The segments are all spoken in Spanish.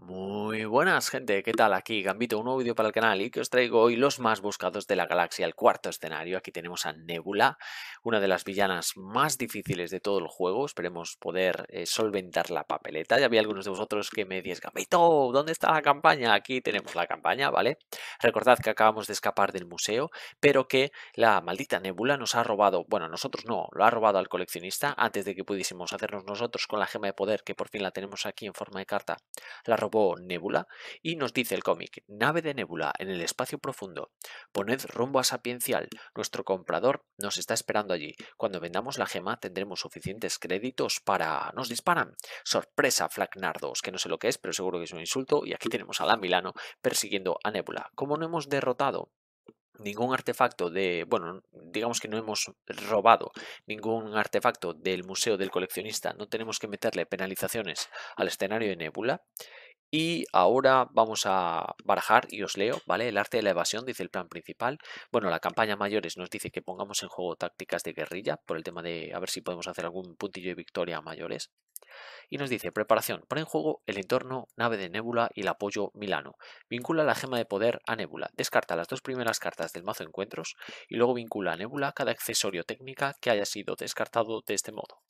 Muy buenas gente, ¿qué tal? Aquí Gambito, un nuevo vídeo para el canal y que os traigo hoy los más buscados de la galaxia, el cuarto escenario. Aquí tenemos a Nebula, una de las villanas más difíciles de todo el juego. Esperemos poder eh, solventar la papeleta. Ya había algunos de vosotros que me decís, Gambito, ¿dónde está la campaña? Aquí tenemos la campaña, ¿vale? Recordad que acabamos de escapar del museo, pero que la maldita Nebula nos ha robado, bueno, nosotros no, lo ha robado al coleccionista antes de que pudiésemos hacernos nosotros con la gema de poder, que por fin la tenemos aquí en forma de carta. La robó Nebula y nos dice el cómic, nave de Nebula en el espacio profundo, poned rumbo a Sapiencial, nuestro comprador nos está esperando allí, cuando vendamos la gema tendremos suficientes créditos para... nos disparan. Sorpresa, Flaknardos. que no sé lo que es, pero seguro que es un insulto, y aquí tenemos a la Milano persiguiendo a Nebula. Como no hemos derrotado ningún artefacto de, bueno, digamos que no hemos robado ningún artefacto del Museo del Coleccionista, no tenemos que meterle penalizaciones al escenario de Nebula, y ahora vamos a barajar y os leo, ¿vale? El arte de la evasión, dice el plan principal. Bueno, la campaña mayores nos dice que pongamos en juego tácticas de guerrilla por el tema de a ver si podemos hacer algún puntillo de victoria mayores. Y nos dice, preparación, pon en juego el entorno nave de Nébula y el apoyo Milano. Vincula la gema de poder a Nébula, descarta las dos primeras cartas del mazo encuentros y luego vincula a Nébula cada accesorio técnica que haya sido descartado de este modo.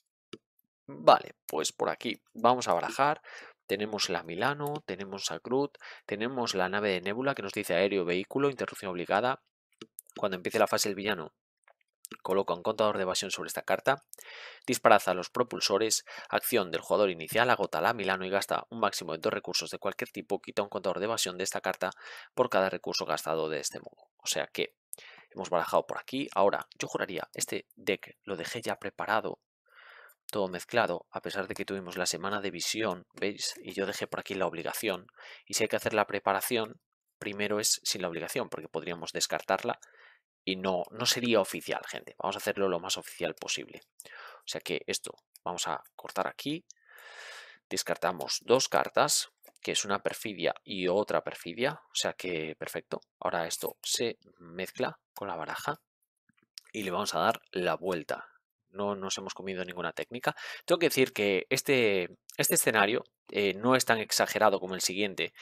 Vale, pues por aquí vamos a barajar, tenemos la Milano, tenemos a Groot, tenemos la nave de Nebula que nos dice aéreo, vehículo, interrupción obligada. Cuando empiece la fase del villano, Coloca un contador de evasión sobre esta carta, disparaza los propulsores, acción del jugador inicial, agota la Milano y gasta un máximo de dos recursos de cualquier tipo, quita un contador de evasión de esta carta por cada recurso gastado de este modo. O sea que hemos barajado por aquí. Ahora, yo juraría, este deck lo dejé ya preparado todo mezclado, a pesar de que tuvimos la semana de visión, ¿veis? Y yo dejé por aquí la obligación. Y si hay que hacer la preparación, primero es sin la obligación, porque podríamos descartarla y no, no sería oficial, gente. Vamos a hacerlo lo más oficial posible. O sea que esto, vamos a cortar aquí, descartamos dos cartas, que es una perfidia y otra perfidia, o sea que perfecto. Ahora esto se mezcla con la baraja y le vamos a dar la vuelta no nos hemos comido ninguna técnica. Tengo que decir que este, este escenario eh, no es tan exagerado como el siguiente,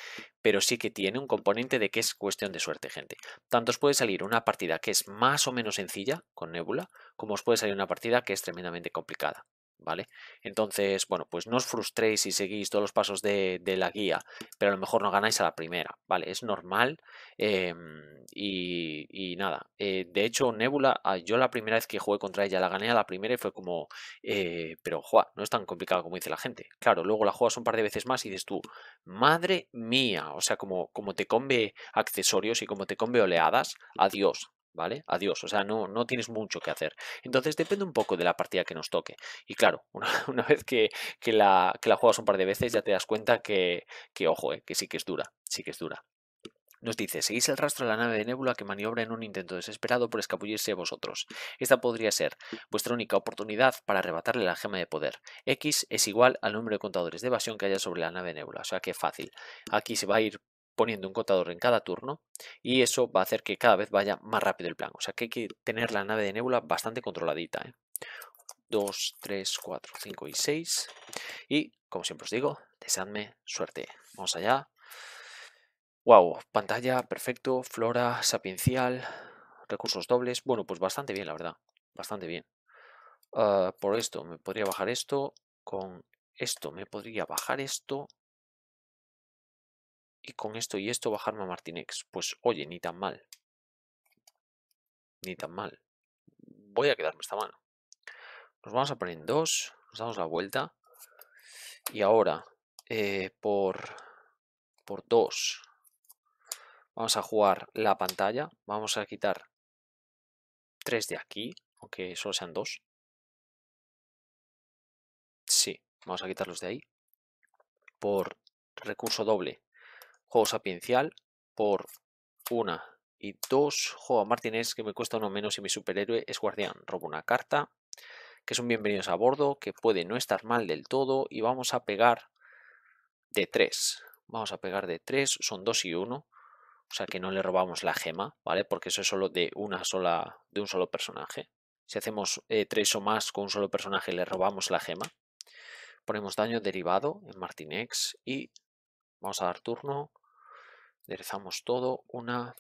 pero sí que tiene un componente de que es cuestión de suerte, gente. Tanto os puede salir una partida que es más o menos sencilla con Nebula, como os puede salir una partida que es tremendamente complicada. ¿vale? Entonces, bueno, pues no os frustréis si seguís todos los pasos de, la guía, pero a lo mejor no ganáis a la primera, ¿vale? Es normal em, y, nada. Eh, de hecho, Nebula, ah, yo la primera vez que jugué contra ella la gané a la primera y fue como, eh, pero juá, no es tan complicado como dice la gente. Claro, luego la juegas un par de veces más y dices tú, madre mía, o sea, como, como te conve accesorios y como te conve oleadas, adiós, ¿vale? Adiós, o sea, no, no tienes mucho que hacer. Entonces depende un poco de la partida que nos toque. Y claro, una, vez que, la, que la juegas un par de veces ya te das cuenta que, ojo, eh, que sí que es dura, sí que es dura. Nos dice, seguís el rastro de la nave de Nebula que maniobra en un intento desesperado por escapullirse a vosotros. Esta podría ser vuestra única oportunidad para arrebatarle la gema de poder. X es igual al número de contadores de evasión que haya sobre la nave de Nebula, o sea que fácil. Aquí se va a ir poniendo un contador en cada turno y eso va a hacer que cada vez vaya más rápido el plan. O sea que hay que tener la nave de nebula bastante controladita. ¿eh? Dos, 2, 3, 4, 5 y 6. Y como siempre os digo, deseadme suerte. Vamos allá. Wow, pantalla, perfecto, flora, sapiencial, recursos dobles. Bueno, pues bastante bien, la verdad. Bastante bien. Ah, por esto me podría bajar esto. Con esto me podría bajar esto y con esto y esto bajarme a Martinex. Pues oye, ni tan mal. Ni tan mal. Voy a quedarme esta mano. Nos vamos a poner en 2, nos damos la vuelta. Y ahora, eh, por, por 2, vamos a jugar la pantalla. Vamos a quitar tres de aquí, aunque solo sean dos Sí, vamos a quitarlos de ahí. Por recurso doble, juego sapiencial por una y dos. Juego a Martínez que me cuesta uno menos y mi superhéroe es guardián. Robo una carta, que es un bienvenidos a bordo, que puede no estar mal del todo y vamos a pegar de tres. Vamos a pegar de tres, son dos y uno. O sea que no le robamos la gema, ¿vale? Porque eso es solo de una sola, de un solo personaje. Si hacemos eh, tres o más con un solo personaje, le robamos la gema. Ponemos daño derivado en Martinex y vamos a dar turno derezamos todo, 1,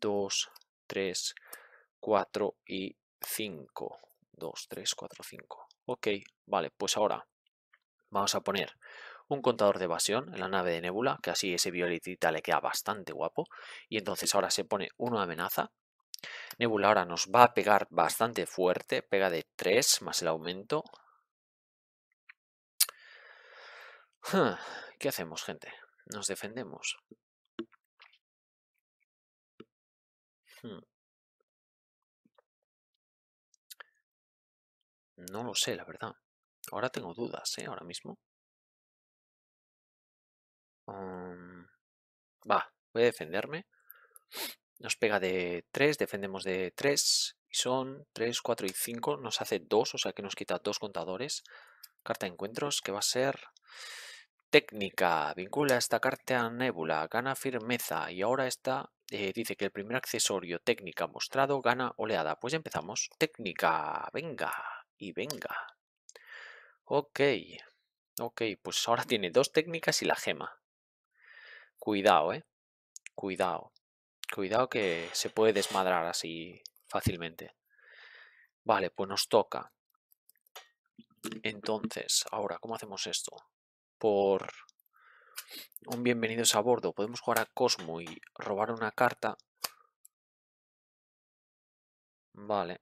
2, 3, 4 y 5, 2, 3, 4, 5. Ok, vale, pues ahora vamos a poner un contador de evasión en la nave de Nebula, que así ese violetita le queda bastante guapo. Y entonces ahora se pone una amenaza. Nebula ahora nos va a pegar bastante fuerte, pega de 3 más el aumento. ¿Qué hacemos, gente? ¿Nos defendemos? Hmm. No lo sé, la verdad. Ahora tengo dudas, ¿eh? Ahora mismo. Va, voy a defenderme. Nos pega de 3, defendemos de 3. Y son 3, 4 y 5. Nos hace 2, o sea que nos quita 2 contadores. Carta de encuentros que va a ser técnica. Vincula esta carta a Nebula. Gana firmeza. Y ahora está... Eh, dice que el primer accesorio técnica mostrado gana oleada. Pues empezamos. Técnica, venga y venga. Ok, ok, pues ahora tiene dos técnicas y la gema. Cuidado, eh. Cuidado. Cuidado que se puede desmadrar así fácilmente. Vale, pues nos toca. Entonces, ahora, ¿cómo hacemos esto? Por un bienvenidos a bordo. Podemos jugar a Cosmo y robar una carta. Vale.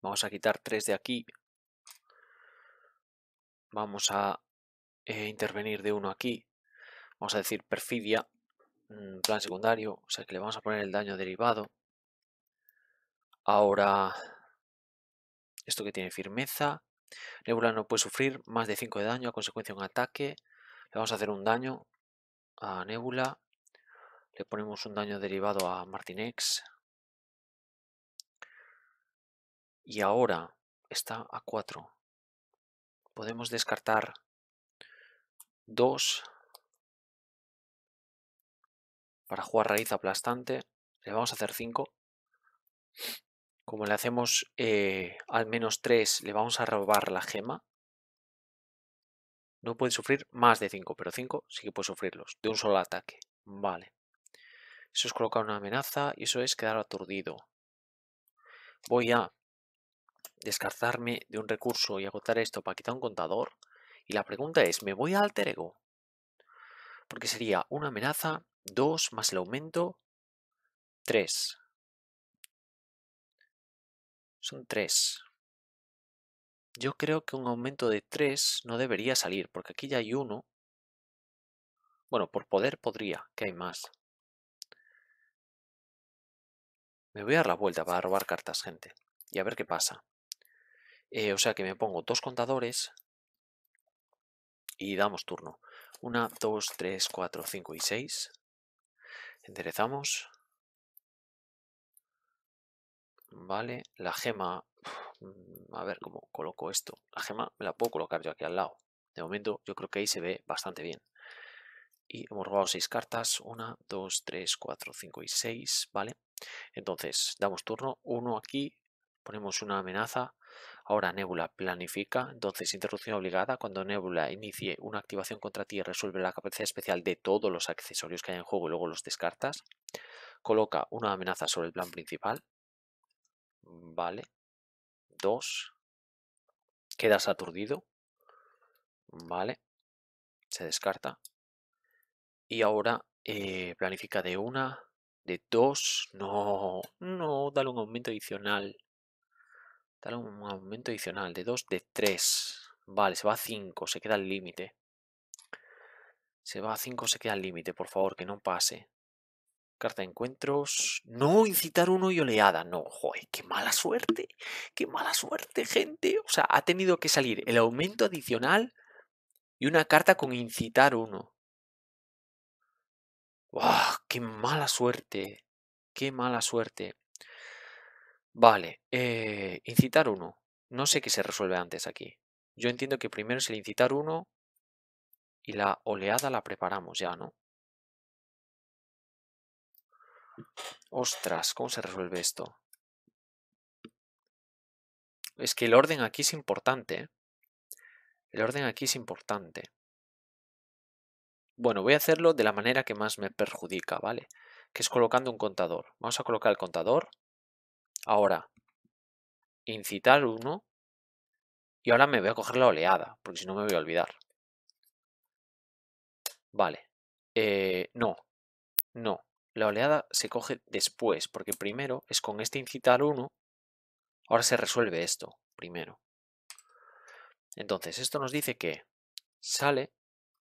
Vamos a quitar tres de aquí. Vamos a eh, intervenir de uno aquí. Vamos a decir perfidia. Mm, plan secundario. O sea que le vamos a poner el daño derivado. Ahora esto que tiene firmeza. Nebula no puede sufrir más de 5 de daño a consecuencia de un ataque. Le vamos a hacer un daño a Nebula. Le ponemos un daño derivado a Martinex. Y ahora está a 4. Podemos descartar 2 para jugar raíz aplastante. Le vamos a hacer 5. Como le hacemos eh, al menos 3, le vamos a robar la gema. No puede sufrir más de 5, pero 5 sí que puede sufrirlos, de un solo ataque. Vale. Eso es colocar una amenaza y eso es quedar aturdido. Voy a descartarme de un recurso y agotar esto para quitar un contador. Y la pregunta es, ¿me voy a alter ego? Porque sería una amenaza, 2 más el aumento, 3 son tres. Yo creo que un aumento de tres no debería salir, porque aquí ya hay uno. Bueno, por poder podría, que hay más. Me voy a dar la vuelta para robar cartas, gente. Y a ver qué pasa. Eh, o sea que me pongo dos contadores y damos turno. Una, dos, tres, cuatro, cinco y seis. Enderezamos. ¿vale? La gema, mm, a ver cómo coloco esto. La gema me la puedo colocar yo aquí al lado. De momento yo creo que ahí se ve bastante bien. Y hemos robado 6 cartas, 1, 2, 3, 4, 5 y 6, ¿vale? Entonces, damos turno, 1 aquí, ponemos una amenaza. Ahora Nebula planifica, entonces interrupción obligada. Cuando Nebula inicie una activación contra ti, resuelve la capacidad especial de todos los accesorios que hay en juego y luego los descartas. Coloca una amenaza sobre el plan principal, Vale. Dos. Quedas aturdido. Vale. Se descarta. Y ahora eh, planifica de una, de dos. No, no, dale un aumento adicional. Dale un aumento adicional de dos, de tres. Vale, se va a cinco, se queda el límite. Se va a cinco, se queda el límite, por favor, que no pase. Carta de encuentros. No incitar uno y oleada. No, joder, qué mala suerte. Qué mala suerte, gente. O sea, ha tenido que salir el aumento adicional y una carta con incitar uno. ¡Qué mala suerte! ¡Qué mala suerte! Vale, eh, incitar uno. No sé qué se resuelve antes aquí. Yo entiendo que primero es el incitar uno y la oleada la preparamos ya, ¿no? Ostras, ¿cómo se resuelve esto? Es que el orden aquí es importante. ¿eh? El orden aquí es importante. Bueno, voy a hacerlo de la manera que más me perjudica, ¿vale? Que es colocando un contador. Vamos a colocar el contador. Ahora, incitar uno. Y ahora me voy a coger la oleada, porque si no me voy a olvidar. Vale. Eh, no, no la oleada se coge después, porque primero es con este incitar 1, ahora se resuelve esto primero. Entonces, esto nos dice que sale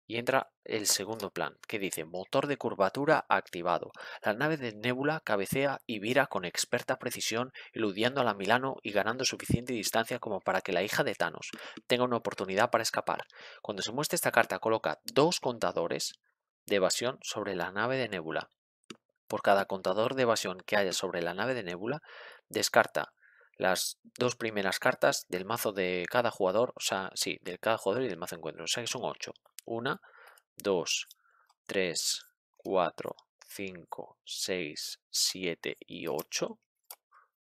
y entra el segundo plan, que dice motor de curvatura activado. La nave de Nébula cabecea y vira con experta precisión, eludiendo a la Milano y ganando suficiente distancia como para que la hija de Thanos tenga una oportunidad para escapar. Cuando se muestra esta carta, coloca dos contadores de evasión sobre la nave de Nébula. Por cada contador de evasión que haya sobre la nave de Nebula, descarta las dos primeras cartas del mazo de cada jugador, o sea, sí, del cada jugador y del mazo de encuentro. O sea que son 8. 1, 2, 3, 4, 5, 6, 7 y 8.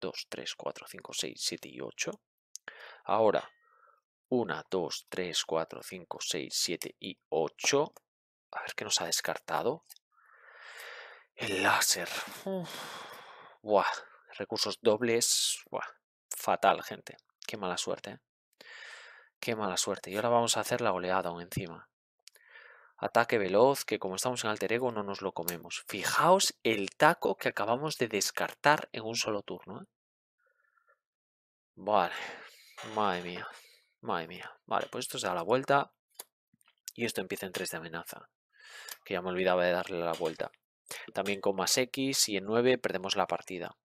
2, 3, 4, 5, 6, 7 y 8. Ahora, 1, 2, 3, 4, 5, 6, 7 y 8. A ver qué nos ha descartado. El láser. Buah. Recursos dobles. Buah. Fatal, gente. Qué mala suerte. ¿eh? Qué mala suerte. Y ahora vamos a hacer la oleada aún encima. Ataque veloz, que como estamos en alter ego no nos lo comemos. Fijaos el taco que acabamos de descartar en un solo turno. ¿eh? Vale. Madre mía. Madre mía. Vale, pues esto se da la vuelta. Y esto empieza en 3 de amenaza. Que ya me olvidaba de darle la vuelta. También con más x y en 9 perdemos la partida.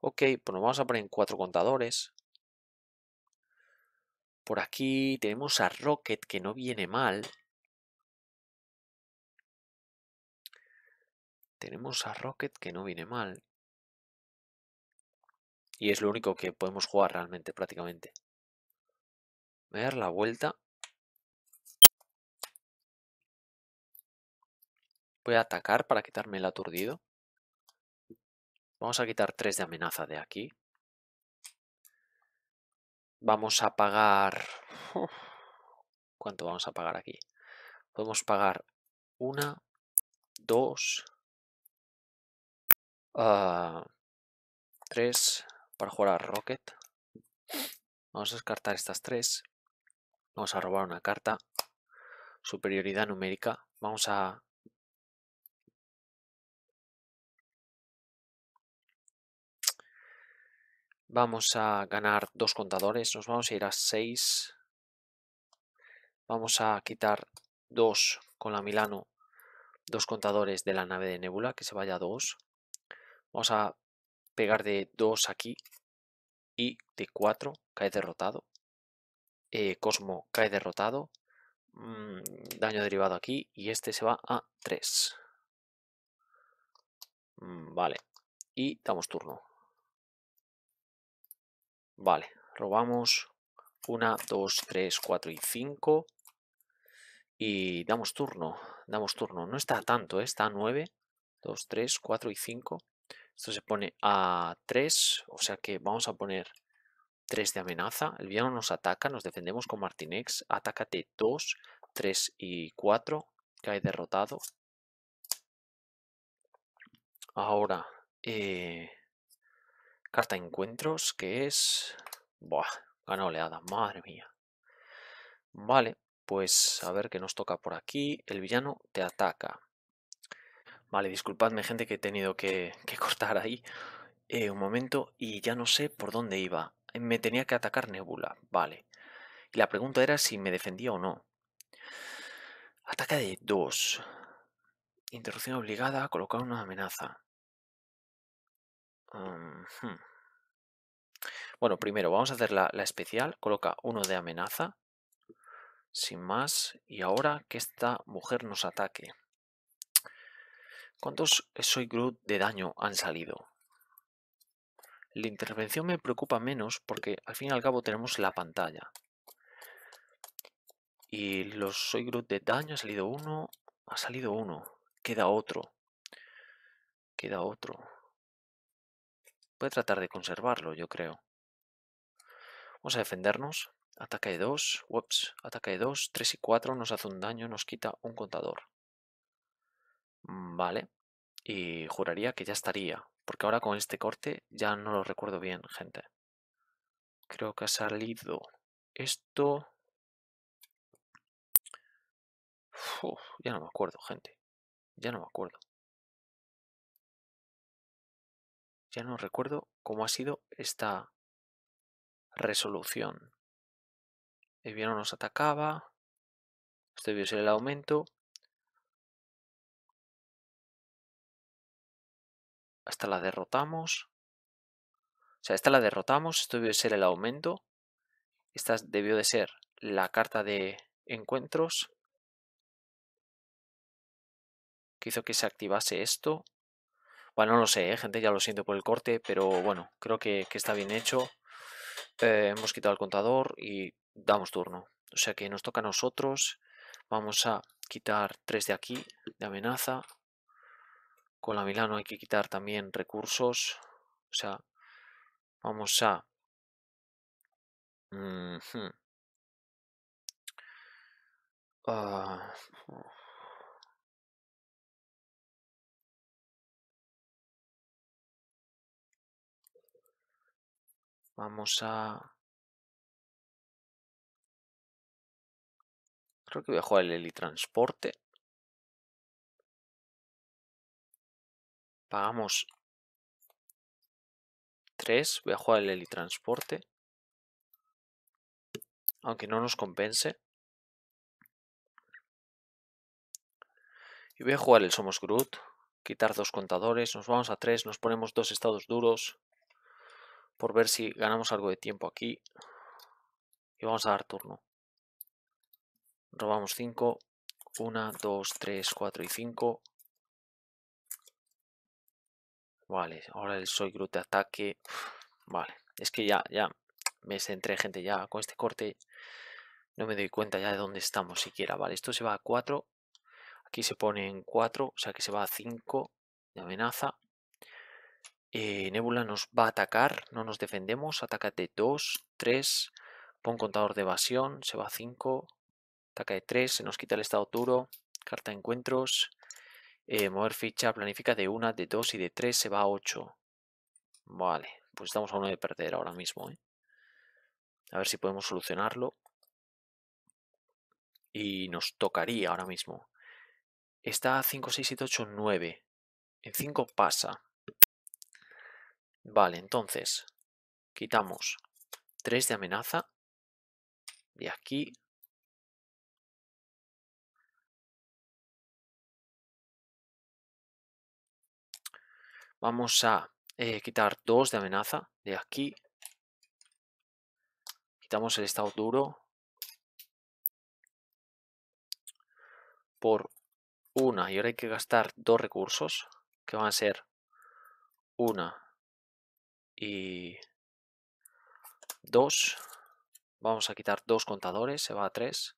Ok, pues nos vamos a poner en cuatro contadores. Por aquí tenemos a Rocket que no viene mal. Tenemos a Rocket que no viene mal. Y es lo único que podemos jugar realmente, prácticamente. Voy a dar la vuelta. Voy a atacar para quitarme el aturdido. Vamos a quitar 3 de amenaza de aquí. Vamos a pagar... ¿Cuánto vamos a pagar aquí? Podemos pagar 1, 2, 3 para jugar Rocket. Vamos a descartar estas tres. Vamos a robar una carta. Superioridad numérica. Vamos a Vamos a ganar dos contadores. Nos vamos a ir a 6. Vamos a quitar dos con la Milano. Dos contadores de la nave de Nebula. Que se vaya a 2. Vamos a pegar de 2 aquí. Y de 4 cae derrotado. Eh, Cosmo cae derrotado. Mm, daño derivado aquí. Y este se va a 3. Mm, vale. Y damos turno. Vale, robamos 1, 2, 3, 4 y 5. Y damos turno, damos turno. No está tanto, ¿eh? está a 9, 2, 3, 4 y 5. Esto se pone a 3, o sea que vamos a poner 3 de amenaza. El villano nos ataca, nos defendemos con Martinex. Atácate 2, 3 y 4. Cae derrotado. Ahora, eh, Carta de encuentros, que es... Buah, gana oleada, madre mía. Vale, pues a ver qué nos toca por aquí. El villano te ataca. Vale, disculpadme gente que he tenido que, cortar ahí eh, un momento y ya no sé por dónde iba. Me tenía que atacar Nebula, vale. Y la pregunta era si me defendía o no. Ataca de 2. Interrupción obligada a colocar una amenaza. Bueno, primero vamos a hacer la, la, especial. Coloca uno de amenaza. Sin más. Y ahora que esta mujer nos ataque. ¿Cuántos Soy Groot de daño han salido? La intervención me preocupa menos porque al fin y al cabo tenemos la pantalla. Y los Soy Groot de daño ha salido uno. Ha salido uno. Queda otro. Queda otro. Voy tratar de conservarlo, yo creo. Vamos a defendernos. Ataca de 2. Ups. Ataca de 2. 3 y 4 nos hace un daño, nos quita un contador. Vale. Y juraría que ya estaría. Porque ahora con este corte ya no lo recuerdo bien, gente. Creo que ha salido esto. ya no me acuerdo, gente. Ya no me acuerdo. ya no recuerdo cómo ha sido esta resolución. El no nos atacaba, Esto debió ser el aumento. Hasta la derrotamos. O sea, esta la derrotamos, esto debió ser el aumento. Esta debió de ser la carta de encuentros que hizo que se activase esto bueno, no lo sé, ¿eh? gente, ya lo siento por el corte, pero bueno, creo que, está bien hecho. Eh, hemos quitado el contador y damos turno. O sea que nos toca a nosotros. Vamos a quitar tres de aquí, de amenaza. Con la Milano hay que quitar también recursos. O sea, vamos a... Vamos a... Creo que voy a jugar el transporte. Pagamos 3. Voy a jugar el transporte, Aunque no nos compense. Y voy a jugar el Somos Groot. Quitar dos contadores. Nos vamos a 3. Nos ponemos dos estados duros por ver si ganamos algo de tiempo aquí. Y vamos a dar turno. Robamos 5. 1, 2, 3, 4 y 5. Vale, ahora el soy grute de ataque. Vale, es que ya, ya me centré, gente, ya con este corte no me doy cuenta ya de dónde estamos siquiera. Vale, esto se va a 4. Aquí se pone en 4, o sea que se va a 5 de amenaza. Eh, Nebula nos va a atacar, no nos defendemos, ataca de 2, 3, pon contador de evasión, se va a 5, ataca de 3, se nos quita el estado duro, carta de encuentros, eh, mover ficha, planifica de 1, de 2 y de 3, se va a 8. Vale, pues estamos a 1 de perder ahora mismo. ¿eh? A ver si podemos solucionarlo. Y nos tocaría ahora mismo. Está a 5, 6, 7, 8, 9. En 5 pasa. Vale, entonces quitamos 3 de amenaza de aquí. Vamos a eh, quitar 2 de amenaza de aquí. Quitamos el estado duro por una y ahora hay que gastar dos recursos que van a ser una y dos, Vamos a quitar dos contadores, se va a tres.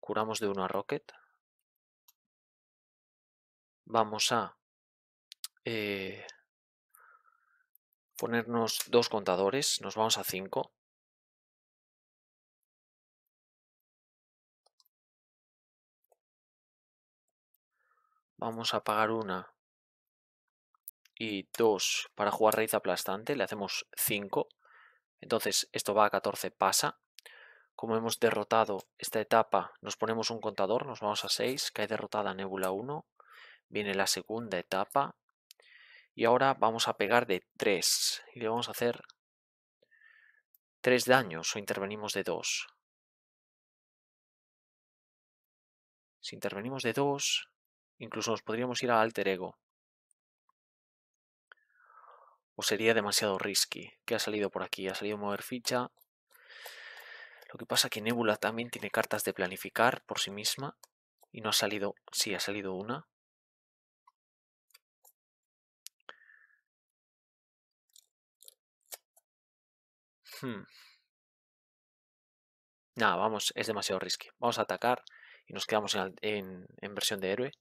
Curamos de uno a Rocket. Vamos a eh, ponernos dos contadores, nos vamos a cinco. Vamos a pagar una y 2 para jugar raíz aplastante, le hacemos 5. Entonces esto va a 14, pasa. Como hemos derrotado esta etapa, nos ponemos un contador, nos vamos a 6, cae derrotada Nebula 1, viene la segunda etapa. Y ahora vamos a pegar de 3 y le vamos a hacer 3 daños o intervenimos de 2. Si intervenimos de 2, incluso nos podríamos ir a alter ego. O sería demasiado risky. ¿Qué ha salido por aquí? Ha salido mover ficha. Lo que pasa es que Nebula también tiene cartas de planificar por sí misma. Y no ha salido... Sí, ha salido una. Hmm. Nada, vamos, es demasiado risky. Vamos a atacar y nos quedamos en versión de héroe.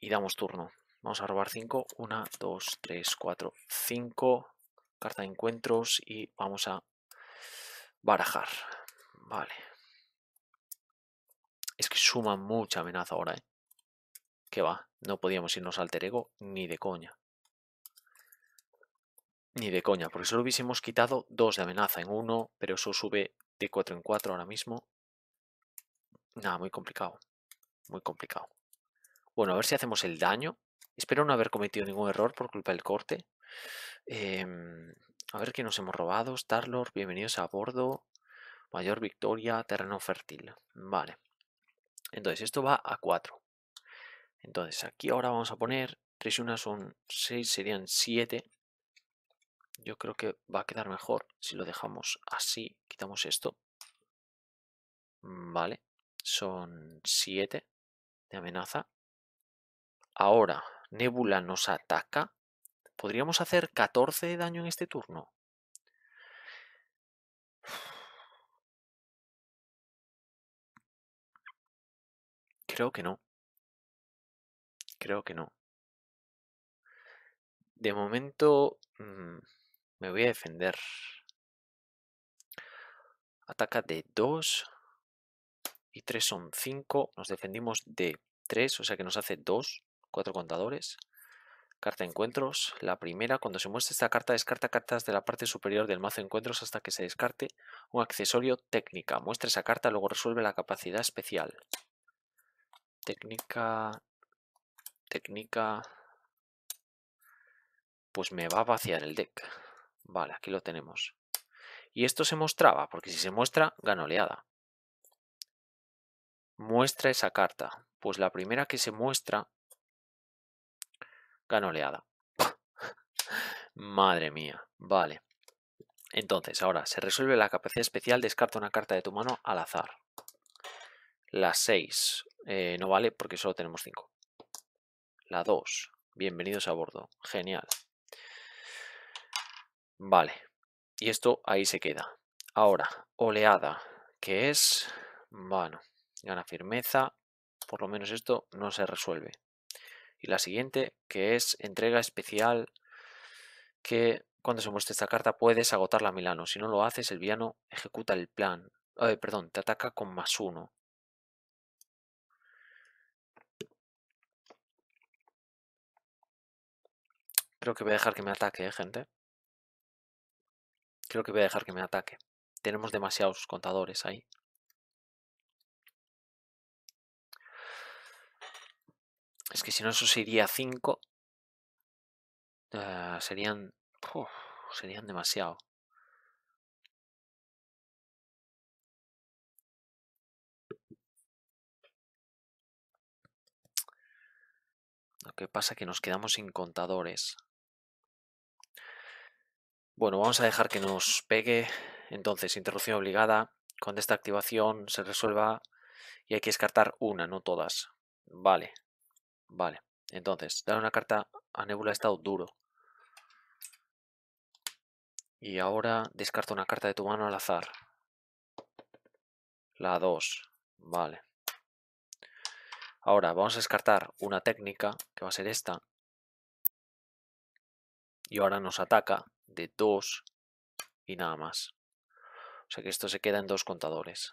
Y damos turno. Vamos a robar 5. 1, 2, 3, 4, 5. Carta de encuentros y vamos a barajar. Vale. Es que suma mucha amenaza ahora, ¿eh? Que va. No podíamos irnos al alter ego ni de coña. Ni de coña, porque solo hubiésemos quitado 2 de amenaza en 1, pero eso sube de 4 en 4 ahora mismo. Nada, muy complicado. Muy complicado. Bueno, a ver si hacemos el daño. Espero no haber cometido ningún error por culpa del corte. Em, a ver qué nos hemos robado. Starlord, bienvenidos a bordo. Mayor victoria, terreno fértil. Vale. Entonces, esto va a 4. Entonces, aquí ahora vamos a poner 3 y 1 son 6, serían 7. Yo creo que va a quedar mejor si lo dejamos así. Quitamos esto. Vale. Son 7 de amenaza. Ahora, Nebula nos ataca, podríamos hacer 14 de daño en este turno. Creo que no. Creo que no. De momento mm, me voy a defender. Ataca de 2 y 3 son 5. Nos defendimos de 3, o sea que nos hace 2 cuatro contadores. Carta encuentros. La primera, cuando se muestre esta carta, descarta cartas de la parte superior del mazo encuentros hasta que se descarte un accesorio técnica. Muestra esa carta, luego resuelve la capacidad especial. Técnica... Técnica... Pues me va a vaciar el deck. Vale, aquí lo tenemos. Y esto se mostraba, porque si se muestra, ganoleada. Muestra esa carta. Pues la primera que se muestra Gana oleada. Madre mía, vale. Entonces, ahora se resuelve la capacidad especial, descarta una carta de tu mano al azar. La 6 eh, no vale porque solo tenemos 5. La 2, bienvenidos a bordo, genial. Vale, y esto ahí se queda. Ahora, oleada, que es, bueno, gana firmeza, por lo menos esto no se resuelve. Y la siguiente, que es entrega especial, que cuando se muestre esta carta puedes agotarla a Milano. Si no lo haces, el Viano ejecuta el plan. Eh, perdón, te ataca con más uno. Creo que voy a dejar que me ataque, eh, gente. Creo que voy a dejar que me ataque. Tenemos demasiados contadores ahí. Es que si no, eso sería 5. Ah, serían. serían demasiado. Lo que pasa es que nos quedamos sin contadores. Bueno, vamos a dejar que nos pegue. Entonces, interrupción obligada. Cuando esta activación se resuelva y hay que descartar una, no todas. Vale. Vale, entonces, dar una carta a Nebula Estado duro. Y ahora descarta una carta de tu mano al azar. La 2. Vale. Ahora vamos a descartar una técnica, que va a ser esta. Y ahora nos ataca de 2 y nada más. O sea que esto se queda en dos contadores.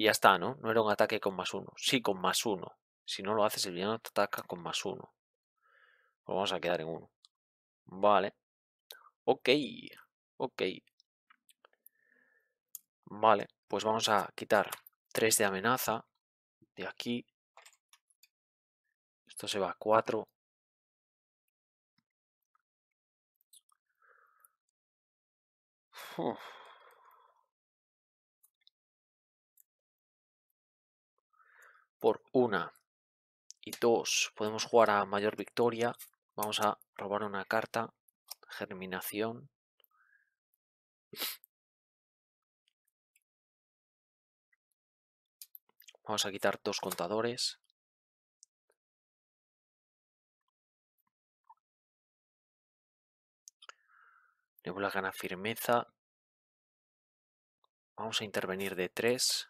Y ya está, ¿no? No era un ataque con más uno. Sí, con más uno. Si no lo haces, el villano te ataca con más uno. Pues vamos a quedar en uno. Vale. Ok. Ok. Vale. Pues vamos a quitar tres de amenaza de aquí. Esto se va a 4. por una y dos. Podemos jugar a mayor victoria. Vamos a robar una carta. Germinación. Vamos a quitar dos contadores. Nebula gana firmeza. Vamos a intervenir de tres,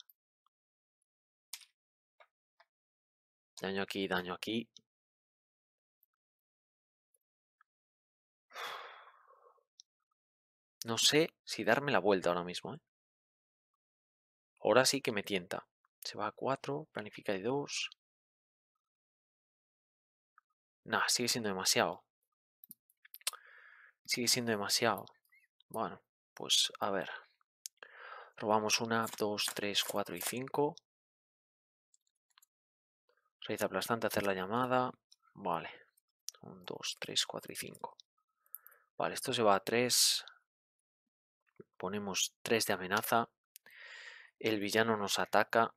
Daño aquí, daño aquí. No sé si darme la vuelta ahora mismo. ¿eh? Ahora sí que me tienta. Se va a 4, planifica de 2. Nah, sigue siendo demasiado. Sigue siendo demasiado. Bueno, pues a ver. Robamos una, 2, 3, 4 y 5. Raíz aplastante, hacer la llamada. Vale. 1, 2, 3, 4 y 5. Vale, esto se va a 3. Ponemos 3 de amenaza. El villano nos ataca.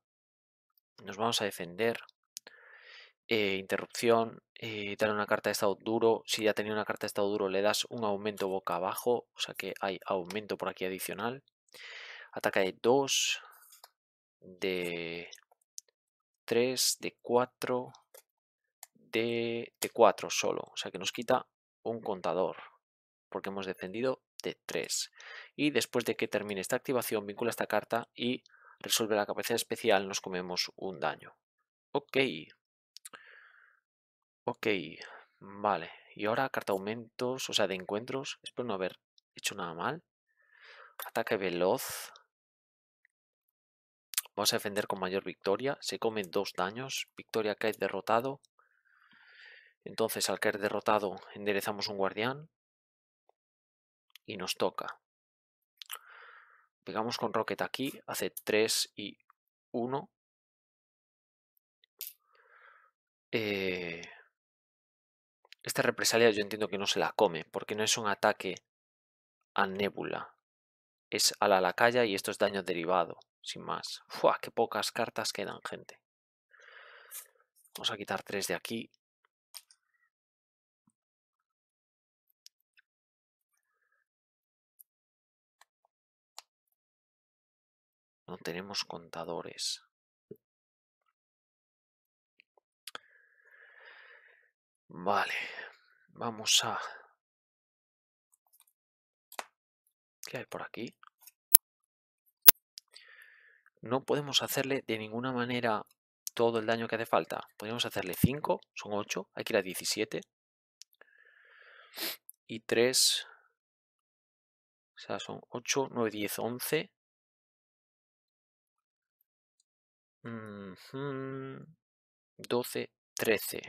Nos vamos a defender. Eh, interrupción. Eh, una carta de estado duro. Si ya tenía una carta de estado duro, le das un aumento boca abajo. O sea que hay aumento por aquí adicional. Ataca de 2. De 3, de 4, de, de 4 solo. O sea que nos quita un contador porque hemos defendido de 3. Y después de que termine esta activación, vincula esta carta y resuelve la capacidad especial, nos comemos un daño. Ok. Ok. Vale. Y ahora carta aumentos, o sea, de encuentros. Espero no haber hecho nada mal. Ataque veloz. Vamos a defender con mayor victoria. Se comen dos daños. Victoria cae derrotado. Entonces al caer derrotado enderezamos un guardián. Y nos toca. Pegamos con Rocket aquí. Hace 3 y 1. Eh, esta represalia yo entiendo que no se la come, porque no es un ataque a Nebula es a la lacaya y esto es daño derivado, sin más. ¡Fuah! qué pocas cartas quedan, gente. Vamos a quitar tres de aquí. No tenemos contadores. Vale, vamos a... ¿Qué hay por aquí? no podemos hacerle de ninguna manera todo el daño que hace falta. Podríamos hacerle 5, son 8, hay que ir a 17. Y 3, o sea, son 8, 9, 10, 11. 12, 13.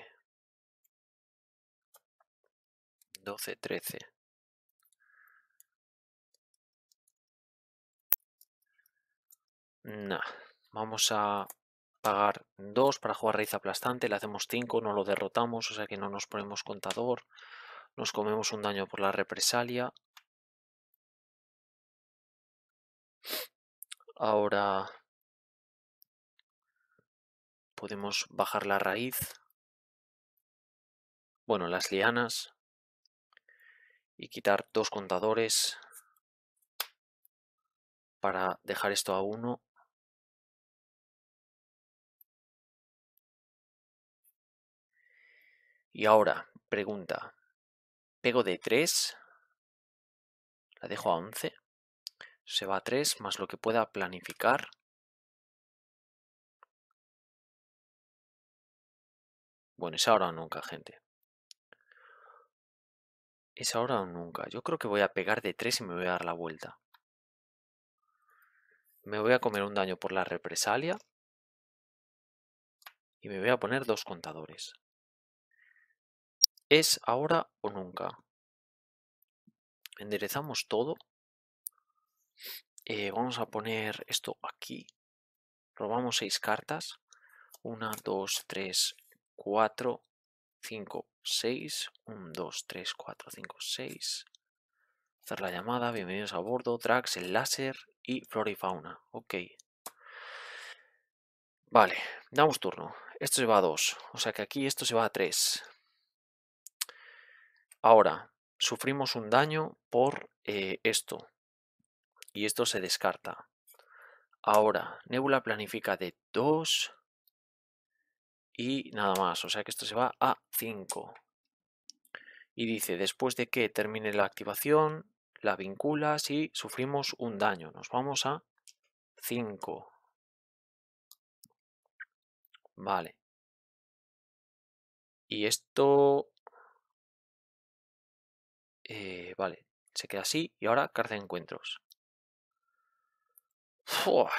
12, 13. Nah. Vamos a pagar 2 para jugar raíz aplastante. Le hacemos 5, no lo derrotamos, o sea que no nos ponemos contador. Nos comemos un daño por la represalia. Ahora podemos bajar la raíz. Bueno, las lianas. Y quitar dos contadores para dejar esto a uno. Y ahora, pregunta. Pego de 3, la dejo a 11, se va a 3 más lo que pueda planificar. Bueno, es ahora o nunca, gente. Es ahora o nunca. Yo creo que voy a pegar de 3 y me voy a dar la vuelta. Me voy a comer un daño por la represalia. Y me voy a poner dos contadores. Es ahora o nunca. Enderezamos todo. Eh, vamos a poner esto aquí. Robamos seis cartas. 1, 2, 3, 4, 5, 6. 1, 2, 3, 4, 5, 6. Hacer la llamada. Bienvenidos a bordo. Drax, el láser y flora y fauna. Ok. Vale, damos turno. Esto se va a 2. O sea que aquí esto se va a 3. Ahora, sufrimos un daño por eh, esto y esto se descarta. Ahora, Nebula planifica de 2 y nada más, o sea que esto se va a 5. Y dice, después de que termine la activación, la vinculas y sufrimos un daño. Nos vamos a 5. Vale. Y esto eh, vale, se queda así y ahora carta de encuentros.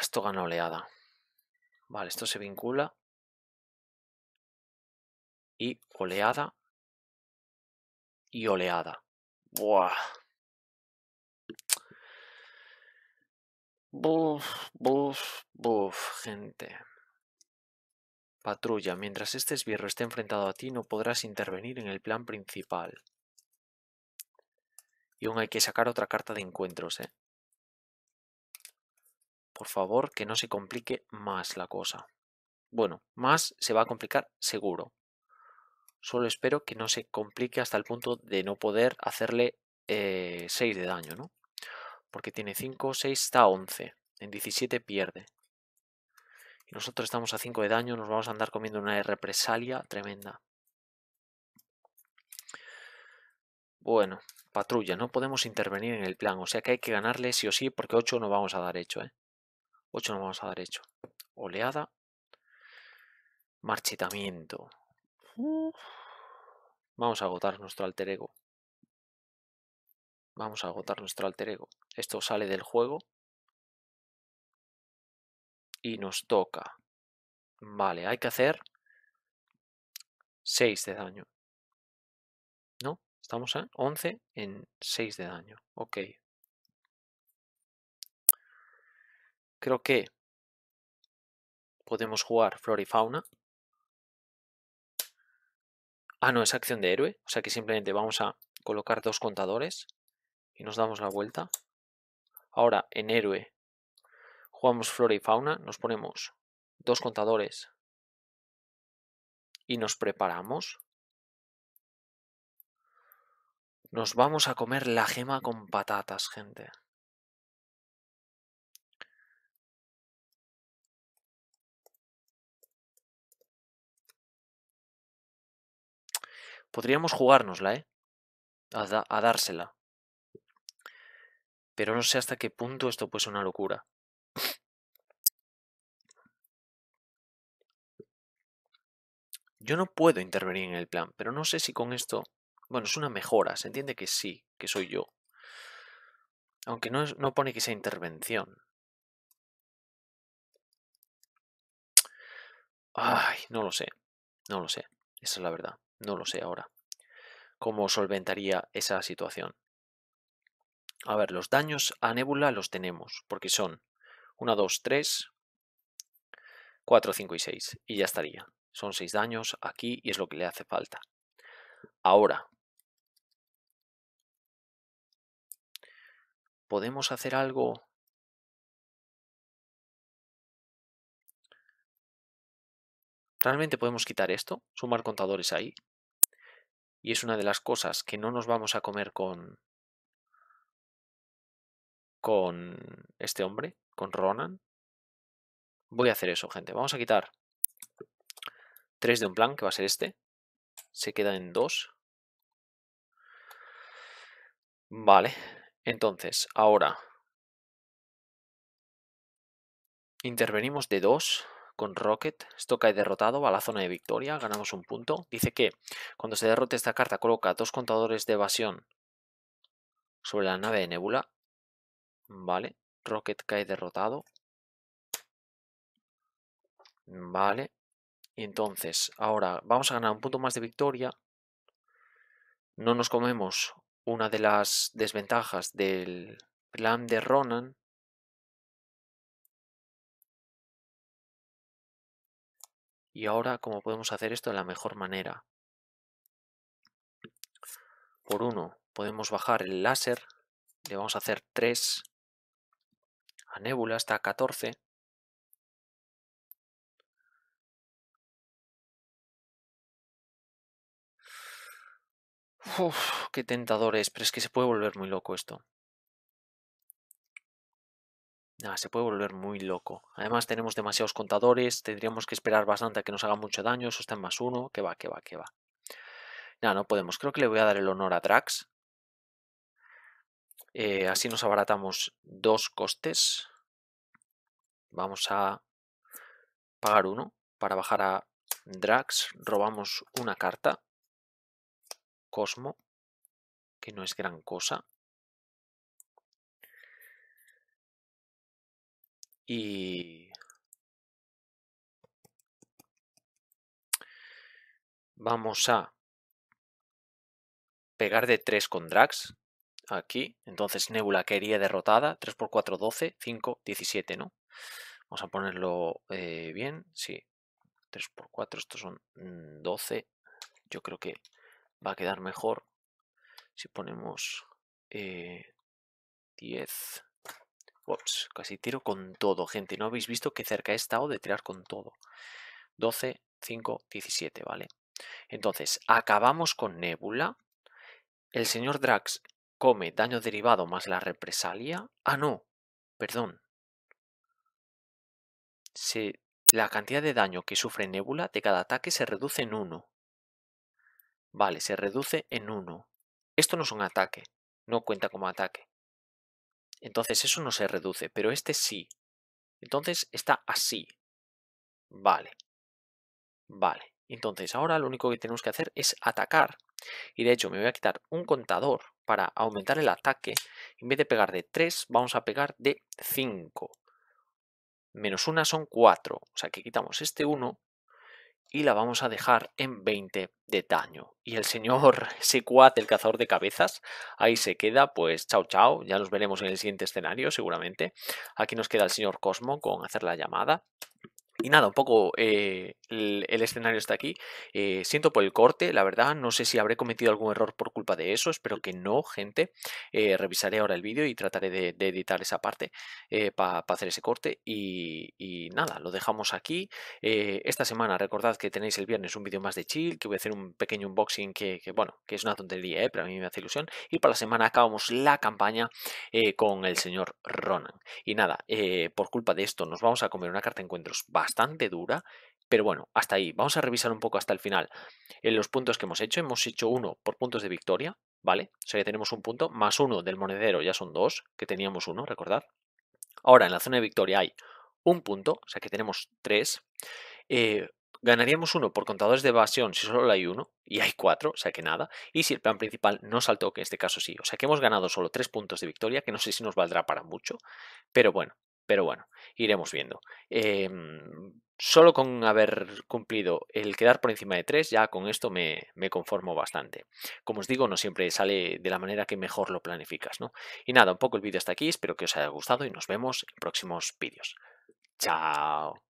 esto gana oleada. Vale, esto se vincula. Y oleada. Y oleada. Buah. Buf, buf, buf, gente. Patrulla, mientras este esbirro esté enfrentado a ti, no podrás intervenir en el plan principal hay que sacar otra carta de encuentros, ¿eh? Por favor, que no se complique más la cosa. Bueno, más se va a complicar seguro. Solo espero que no se complique hasta el punto de no poder hacerle 6 eh, de daño, ¿no? Porque tiene 5, 6, está 11. En 17 pierde. Y nosotros estamos a 5 de daño, nos vamos a andar comiendo una represalia tremenda. Bueno, Patrulla. no podemos intervenir en el plan, o sea que hay que ganarle sí o sí porque 8 no vamos a dar hecho, ¿eh? 8 no vamos a dar hecho. Oleada. Marchitamiento. Vamos a agotar nuestro alter ego. Vamos a agotar nuestro alter ego. Esto sale del juego. Y nos toca. Vale, hay que hacer 6 de daño. ¿No? Estamos a 11 en 6 de daño. Ok. Creo que podemos jugar flora y fauna. Ah, no, es acción de héroe. O sea que simplemente vamos a colocar dos contadores y nos damos la vuelta. Ahora en héroe jugamos flora y fauna, nos ponemos dos contadores y nos preparamos. Nos vamos a comer la gema con patatas, gente. Podríamos jugárnosla, ¿eh? A, dársela. Pero no sé hasta qué punto esto puede ser una locura. Yo no puedo intervenir en el plan, pero no sé si con esto bueno, es una mejora, se entiende que sí, que soy yo. Aunque no, pone que sea intervención. Ay, no lo sé, no lo sé, esa es la verdad, no lo sé ahora. ¿Cómo solventaría esa situación? A ver, los daños a Nebula los tenemos, porque son 1, 2, 3, 4, 5 y 6. Y ya estaría. Son 6 daños aquí y es lo que le hace falta. Ahora, podemos hacer algo ¿Realmente podemos quitar esto? Sumar contadores ahí. Y es una de las cosas que no nos vamos a comer con, con este hombre, con Ronan. Voy a hacer eso, gente. Vamos a quitar Tres de un plan, que va a ser este. Se queda en 2. Vale. Entonces, ahora intervenimos de 2 con Rocket. Esto cae derrotado a la zona de victoria, ganamos un punto. Dice que cuando se derrote esta carta coloca dos contadores de evasión sobre la nave de Nebula. Vale, Rocket cae derrotado. Vale, y entonces ahora vamos a ganar un punto más de victoria. No nos comemos una de las desventajas del plan de Ronan y ahora cómo podemos hacer esto de la mejor manera. Por uno, podemos bajar el láser, le vamos a hacer tres a Nebula, hasta 14. qué tentador es, pero es que se puede volver muy loco esto. Nada, se puede volver muy loco. Además tenemos demasiados contadores, tendríamos que esperar bastante a que nos haga mucho daño, eso está en más uno, que va, que va, que va. Nada, no podemos, creo que le voy a dar el honor a Drax. Eh, así nos abaratamos dos costes. Vamos a pagar uno para bajar a Drax, robamos una carta. Cosmo, que no es gran cosa. Y... Vamos a pegar de 3 con Drags Aquí. Entonces Nebula quería derrotada. 3 por 4, 12. 5, 17, ¿no? Vamos a ponerlo eh, bien. Sí. 3 por 4. Estos son 12. Mm, Yo creo que va a quedar mejor si ponemos 10 eh, Casi tiro con todo, gente. No habéis visto que cerca he estado de tirar con todo. 12, 5, 17, ¿vale? Entonces, acabamos con Nebula. El señor Drax come daño derivado más la represalia. Ah, no, perdón. la cantidad de daño que sufre Nebula de cada ataque se reduce en 1. Vale, se reduce en 1. Esto no es un ataque, no cuenta como ataque. Entonces eso no se reduce, pero este sí. Entonces está así. Vale. Vale. Entonces ahora lo único que tenemos que hacer es atacar. Y de hecho me voy a quitar un contador para aumentar el ataque. En vez de pegar de 3, vamos a pegar de 5. Menos 1 son 4. O sea que quitamos este 1 y la vamos a dejar en 20 de daño. Y el señor Secuat, el cazador de cabezas, ahí se queda, pues chao chao, ya nos veremos en el siguiente escenario seguramente. Aquí nos queda el señor Cosmo con hacer la llamada. Y nada, un poco eh, el, escenario está aquí. Eh, siento por el corte, la verdad, no sé si habré cometido algún error por culpa de eso, espero que no, gente. Eh, revisaré ahora el vídeo y trataré de, editar esa parte eh, para hacer ese corte. Y, nada, lo dejamos aquí. esta semana recordad que tenéis el viernes un vídeo más de chill, que voy a hacer un pequeño unboxing que, que bueno, que es una tontería, pero a mí me hace ilusión. Y para la semana acabamos la campaña con el señor Ronan. Y nada, por culpa de esto nos vamos a comer una carta de encuentros bastante dura pero bueno, hasta ahí. Vamos a revisar un poco hasta el final en los puntos que hemos hecho. Hemos hecho uno por puntos de victoria, ¿vale? O sea que tenemos un punto, más uno del monedero, ya son dos, que teníamos uno, recordad. Ahora en la zona de victoria hay un punto, o sea que tenemos tres. Eh, ganaríamos uno por contadores de evasión si solo hay uno, y hay cuatro, o sea que nada. Y si el plan principal no saltó, que en este caso sí, o sea que hemos ganado solo tres puntos de victoria, que no sé si nos valdrá para mucho, pero bueno, pero bueno, iremos viendo. Em, solo con haber cumplido el quedar por encima de 3, ya con esto me, me, conformo bastante. Como os digo, no siempre sale de la manera que mejor lo planificas, ¿no? Y nada, un poco el vídeo está aquí, espero que os haya gustado y nos vemos en próximos vídeos. ¡Chao!